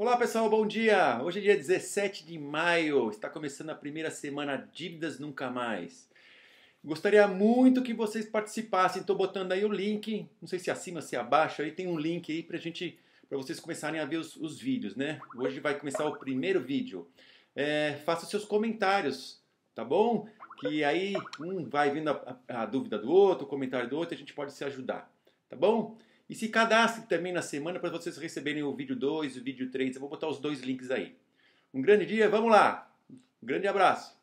Olá pessoal, bom dia! Hoje é dia 17 de maio, está começando a primeira semana Dívidas Nunca Mais. Gostaria muito que vocês participassem, estou botando aí o link, não sei se é acima, se é abaixo, aí tem um link aí para gente, para vocês começarem a ver os, os, vídeos, né? Hoje vai começar o primeiro vídeo. É, faça seus comentários, tá bom? Que aí um vai vindo a, a, a dúvida do outro, o comentário do outro, a gente pode se ajudar, tá bom? E se cadastre também na semana para vocês receberem o vídeo 2 e o vídeo 3. Eu vou botar os dois links aí. Um grande dia, vamos lá! Um grande abraço!